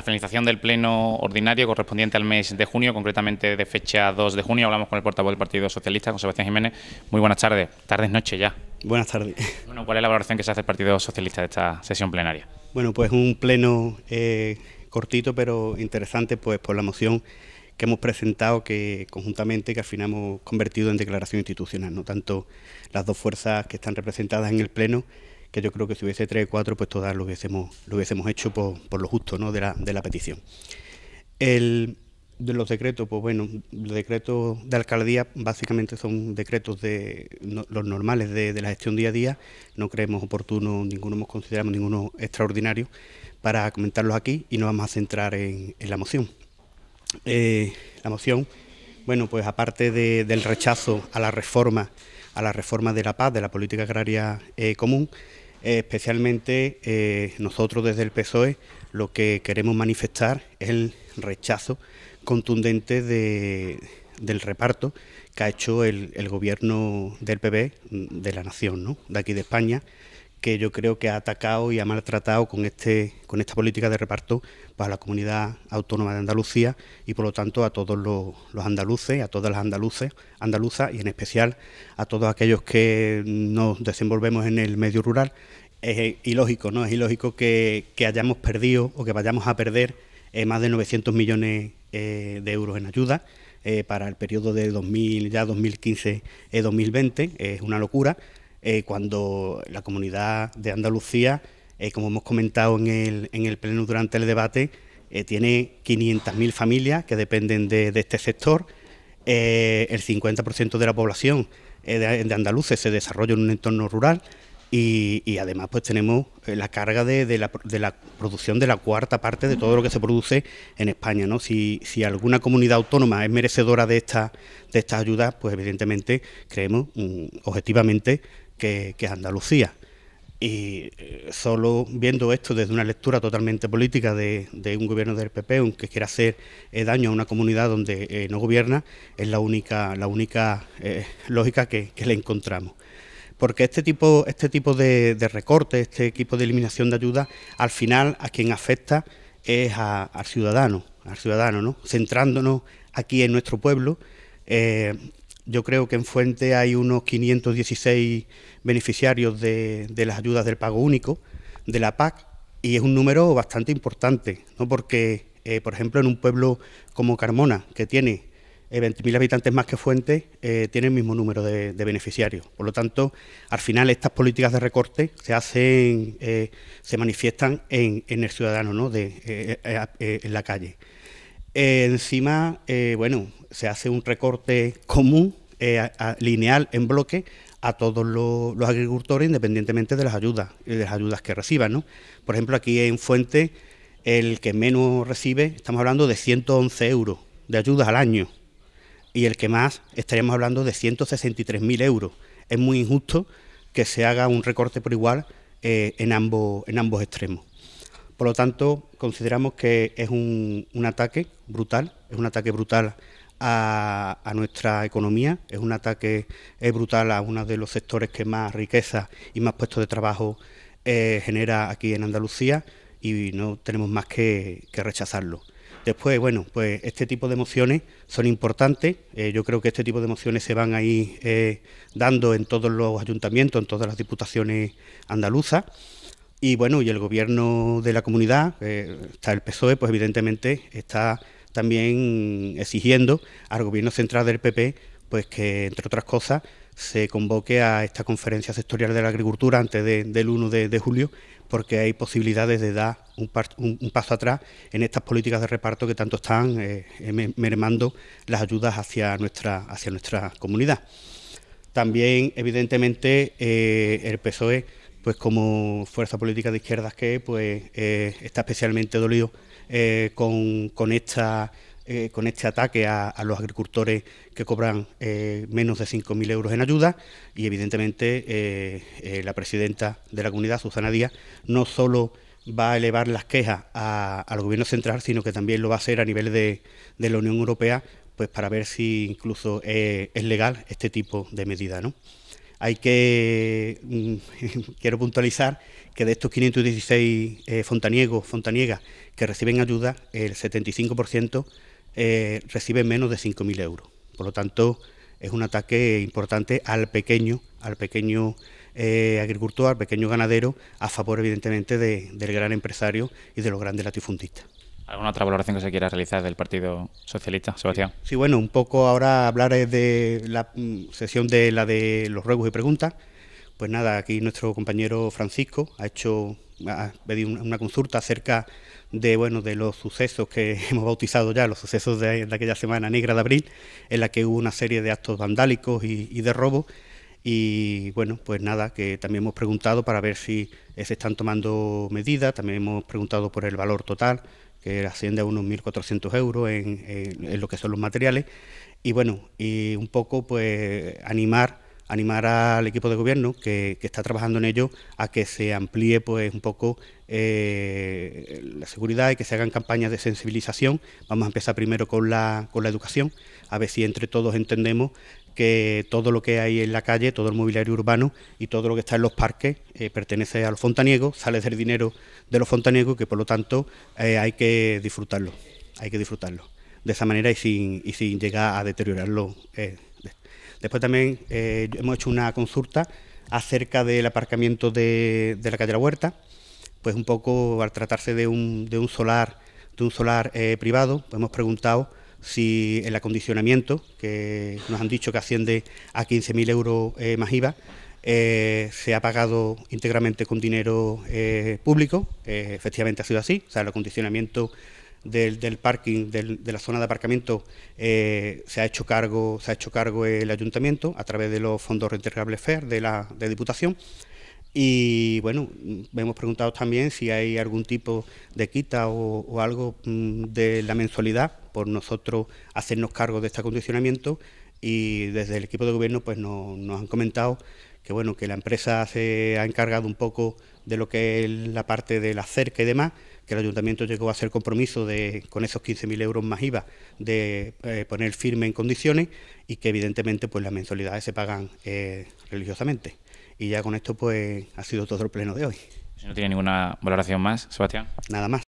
la finalización del pleno ordinario correspondiente al mes de junio, concretamente de fecha 2 de junio, hablamos con el portavoz del Partido Socialista, con Sebastián Jiménez. Muy buenas tardes, tardes, noche ya. Buenas tardes. Bueno, ¿cuál es la valoración que se hace el Partido Socialista de esta sesión plenaria? Bueno, pues un pleno eh, cortito pero interesante, pues por la moción que hemos presentado que conjuntamente que al final hemos convertido en declaración institucional, no tanto las dos fuerzas que están representadas en el pleno que yo creo que si hubiese tres o cuatro, pues todas lo hubiésemos, lo hubiésemos hecho por, lo justo de, la, petición. de los decretos, pues bueno, los decretos de alcaldía básicamente son decretos de los normales de, la gestión día a día. No creemos oportuno, ninguno nos consideramos ninguno extraordinario para comentarlos aquí y nos vamos a centrar en, la moción. Eh, la moción, bueno, pues aparte del rechazo a la reforma, a la reforma de la paz, de la política agraria eh, común, eh, especialmente eh, nosotros desde el PSOE lo que queremos manifestar es el rechazo contundente del reparto que ha hecho el, gobierno del PP de la nación, de aquí de España, que yo creo que ha atacado y ha maltratado con este con esta política de reparto para la comunidad autónoma de Andalucía y por lo tanto a todos los, andaluces, a todas las andaluces, andaluzas y en especial a todos aquellos que nos desenvolvemos en el medio rural. Es eh, ilógico, ¿no? Es ilógico que, hayamos perdido o que vayamos a perder eh, más de 900 millones eh, de euros en ayuda. para el periodo de 2000, ya 2015-2020, es una locura eh, cuando la comunidad de Andalucía, eh, como hemos comentado en el, pleno durante el debate, eh, tiene 500.000 familias que dependen de, este sector. el 50% de la población de, andaluces se desarrolla en un entorno rural y, además pues tenemos la carga de, la, producción de la cuarta parte de todo lo que se produce en España. Si, alguna comunidad autónoma es merecedora de de estas ayudas, pues evidentemente creemos mm, objetivamente que, es Andalucía. Y eh, solo viendo esto desde una lectura totalmente política de, un gobierno del PP, aunque quiera hacer eh, daño a una comunidad donde eh, no gobierna, es la única, la única lógica que, le encontramos. Porque este tipo, este tipo de, recortes... recorte, este tipo de eliminación de ayudas... al final a quien afecta es al ciudadano, al ciudadano, ¿no? Centrándonos aquí en nuestro pueblo, yo creo que en Fuente hay unos 516 beneficiarios de, de las ayudas del pago único, de la PAC, y es un número bastante importante, ¿no? porque, eh, por ejemplo, en un pueblo como Carmona, que tiene 20.000 eh, habitantes más que Fuente, eh, tiene el mismo número de, de, beneficiarios. Por lo tanto, al final estas políticas de recorte se hacen, se manifiestan en, en, el ciudadano, ¿no? de, en la calle. encima, bueno, se hace un recorte común eh, lineal en bloque a todos los, agricultores independientemente de las ayudas y eh, de las ayudas que reciban. ¿no? Por ejemplo, aquí en Fuente, el que menos recibe, estamos hablando de 111 euros de ayudas al año, y el que más, estaríamos hablando de 163.000 euros. Es muy injusto que se haga un recorte por igual eh, en, ambos, en ambos extremos. Por lo tanto, consideramos que es un, un ataque brutal, es un ataque brutal a, nuestra economía. Es un ataque es brutal a uno de los sectores que más riqueza y más puestos de trabajo eh, genera aquí en Andalucía y no tenemos más que, rechazarlo. Después, bueno, pues este tipo de mociones son importantes. Eh, yo creo que este tipo de mociones se van a ir eh, dando en todos los ayuntamientos, en todas las diputaciones andaluzas. Y bueno, y el gobierno de la comunidad, está el PSOE, pues evidentemente está también exigiendo al gobierno central del PP pues que, entre otras cosas, se convoque a esta conferencia sectorial de la agricultura antes del 1 de, julio, porque hay posibilidades de dar un, paso atrás en estas políticas de reparto que tanto están eh, eh, mermando las ayudas hacia nuestra, hacia nuestra comunidad. También, evidentemente, eh, el PSOE pues como fuerza política de izquierdas que pues eh, está especialmente dolido eh, con, eh, con, este ataque a, los agricultores que cobran menos de 5.000 euros en ayuda y evidentemente la presidenta de la comunidad, Susana Díaz, no solo va a elevar las quejas al gobierno central, sino que también lo va a hacer a nivel de, la Unión Europea, pues para ver si incluso es legal este tipo de medida, hay que, mm, quiero puntualizar que de estos 516 eh, fontaniegos, fontaniegas que reciben ayuda, el 75% eh, recibe menos de 5.000 euros. Por lo tanto, es un ataque importante al pequeño, al pequeño eh, agricultor, al pequeño ganadero, a favor evidentemente del gran empresario y de los grandes latifundistas. ¿Alguna otra valoración que se quiera realizar del Partido Socialista, Sebastián? Sí, bueno, un poco ahora hablar de la mm, sesión de la de los ruegos y preguntas. Pues nada, aquí nuestro compañero Francisco ha hecho ha pedido una consulta acerca de bueno de los sucesos que hemos bautizado ya, los sucesos de, aquella semana negra de abril, en la que hubo una serie de actos vandálicos y, y de robo Y bueno, pues nada, que también hemos preguntado para ver si se están tomando medidas, también hemos preguntado por el valor total, que asciende a unos 1.400 euros en, en, lo que son los materiales. Y bueno, y un poco pues animar animar al equipo de gobierno que, está trabajando en ello a que se amplíe pues un poco eh, la seguridad y que se hagan campañas de sensibilización. Vamos a empezar primero con la, con la educación, a ver si entre todos entendemos que todo lo que hay en la calle, todo el mobiliario urbano y todo lo que está en los parques eh, pertenece al los fontaniegos, sale del dinero de los fontaniegos, que por lo tanto eh, hay que disfrutarlo, hay que disfrutarlo de esa manera y sin, y sin llegar a deteriorarlo. Eh, Después también hemos hecho una consulta acerca del aparcamiento de, la calle La Huerta, pues un poco al tratarse de un, de un solar, de un solar privado, pues hemos preguntado si el acondicionamiento, que nos han dicho que asciende a 15.000 euros eh, más IVA, eh, se ha pagado íntegramente con dinero eh, público, efectivamente ha sido así, sea, el acondicionamiento del, parking, de la zona de aparcamiento, se ha hecho cargo, se ha hecho cargo el ayuntamiento a través de los fondos reintegrables FER de la de Diputación, y bueno, mm, hemos preguntado también si hay algún tipo de quita o, algo mm, de la mensualidad por nosotros hacernos cargo de este acondicionamiento y desde el equipo de gobierno pues nos han comentado que bueno que la empresa se ha encargado un poco de lo que es la parte de la cerca y demás, que el ayuntamiento llegó a hacer compromiso de con esos 15.000 euros más IVA de eh, poner firme en condiciones y que evidentemente pues las mensualidades se pagan eh, religiosamente. Y ya con esto pues ha sido todo el pleno de hoy. no tiene ninguna valoración más, Sebastián. Nada más.